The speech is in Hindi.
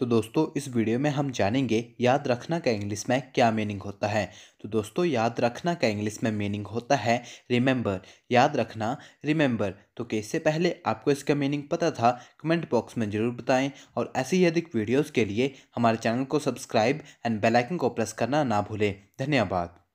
तो दोस्तों इस वीडियो में हम जानेंगे याद रखना का इंग्लिश में क्या मीनिंग होता है तो दोस्तों याद रखना का इंग्लिश में मीनिंग होता है रिमेंबर याद रखना रिमेंबर तो कैसे पहले आपको इसका मीनिंग पता था कमेंट बॉक्स में ज़रूर बताएं और ऐसी ही अधिक वीडियोज़ के लिए हमारे चैनल को सब्सक्राइब एंड बेलाइकन को प्रेस करना ना भूलें धन्यवाद